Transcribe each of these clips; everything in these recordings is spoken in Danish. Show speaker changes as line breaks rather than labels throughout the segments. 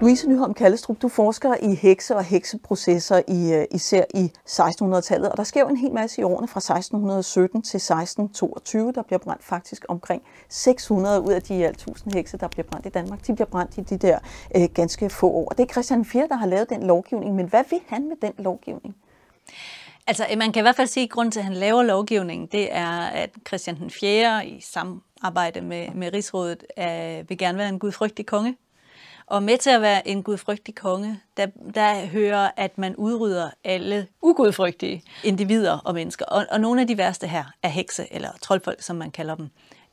Louise Nyholm Kallestrup, du forsker i hekse og hekseprocesser i, øh, især i 1600-tallet, og der sker jo en hel masse i årene fra 1617 til 1622. Der bliver brændt faktisk omkring 600 ud af de alt 1000 hekse, der bliver brændt i Danmark. De bliver brændt i de der øh, ganske få år. Det er Christian 4, der har lavet den lovgivning, men hvad vil han med den lovgivning?
Altså, øh, man kan i hvert fald sige, at grunden til, at han laver lovgivningen, det er, at Christian IV 4. i samarbejde med, med Rigsrådet er, vil gerne være en gudfrygtig konge. Og med til at være en gudfrygtig konge, der, der hører, at man udrydder alle ugudfrygtige individer og mennesker. Og, og nogle af de værste her er hekse, eller troldfolk, som man kalder dem.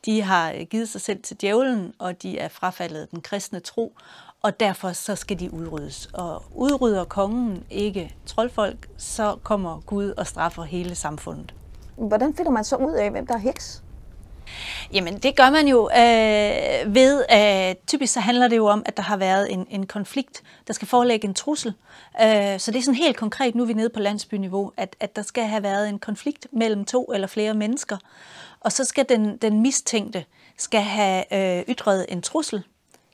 De har øh, givet sig selv til djævlen, og de er frafaldet den kristne tro, og derfor så skal de udryddes. Og udrydder kongen ikke troldfolk, så kommer Gud og straffer hele samfundet. Hvordan finder man så ud af, hvem der er heks? Jamen, det gør man jo øh, ved, øh, typisk så handler det jo om, at der har været en, en konflikt, der skal forelægge en trussel. Øh, så det er sådan helt konkret, nu er vi nede på landsbyniveau, at, at der skal have været en konflikt mellem to eller flere mennesker, og så skal den, den mistænkte skal have øh, ytret en trussel.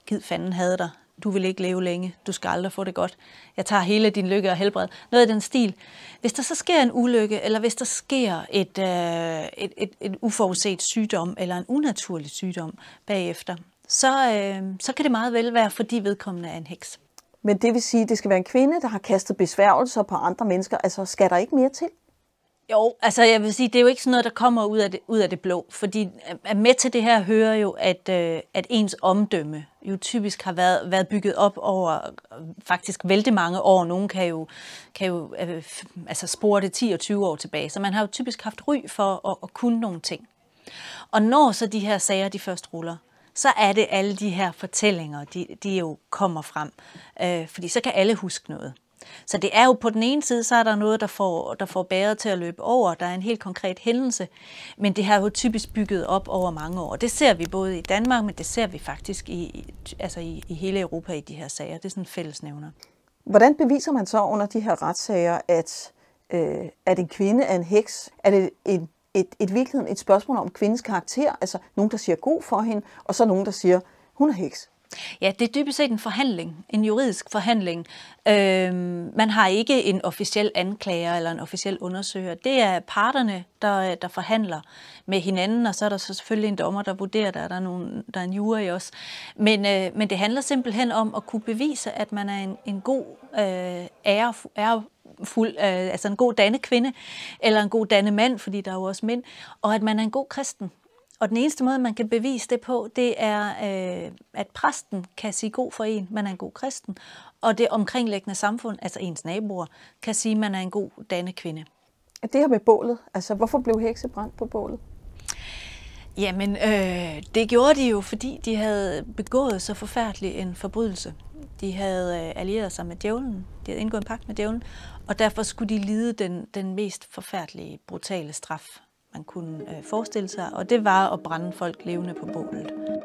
Gid fanden havde der, du vil ikke leve længe, du skal aldrig få det godt, jeg tager hele din lykke og helbred, noget i den stil. Hvis der så sker en ulykke, eller hvis der sker et, øh, et, et, et uforudset sygdom, eller en unaturlig sygdom bagefter, så, øh, så kan det meget vel være, fordi vedkommende er en heks.
Men det vil sige, at det skal være en kvinde, der har kastet besværgelser på andre mennesker. Altså, skal der ikke mere til?
Jo, altså jeg vil sige, det er jo ikke sådan noget, der kommer ud af det, ud af det blå, fordi at øh, med til det her hører jo, at, øh, at ens omdømme jo typisk har været, været bygget op over faktisk vældig mange år. Nogle kan jo, kan jo øh, altså spore det 10 og 20 år tilbage, så man har jo typisk haft ry for at, at kunne nogle ting. Og når så de her sager de først ruller, så er det alle de her fortællinger, de, de jo kommer frem. Øh, fordi så kan alle huske noget. Så det er jo på den ene side, så er der noget, der får, der får bæret til at løbe over. Der er en helt konkret hændelse, men det har jo typisk bygget op over mange år. Det ser vi både i Danmark, men det ser vi faktisk i, altså i, i hele Europa i de her sager. Det er sådan fællesnævner.
Hvordan beviser man så under de her retssager, at, øh, at en kvinde er en heks? Er det en et, et virkeligheden et spørgsmål om kvindens karakter. Altså nogen, der siger god for hende, og så nogen, der siger, hun er heks.
Ja, det er dybest set en forhandling, en juridisk forhandling. Øhm, man har ikke en officiel anklager eller en officiel undersøger. Det er parterne, der, der forhandler med hinanden, og så er der så selvfølgelig en dommer, der vurderer det, der er, nogen, der er en jury også. Men, øh, men det handler simpelthen om at kunne bevise, at man er en, en god øh, ære, ære fuld, øh, altså en god danne kvinde, eller en god danne mand, fordi der er jo også mænd, og at man er en god kristen. Og den eneste måde, man kan bevise det på, det er, øh, at præsten kan sige god for en, man er en god kristen, og det omkringliggende samfund, altså ens naboer, kan sige, man er en god danne kvinde. Det her med
bålet, altså hvorfor blev hekse brændt på bålet?
Jamen, øh, det gjorde de jo, fordi de havde begået så forfærdelig en forbrydelse. De havde øh, allieret sig med djævlen, de havde indgået en pagt med djævlen, og derfor skulle de lide den, den mest forfærdelige, brutale straf man kunne øh, forestille sig, og det var at brænde folk levende på bålet.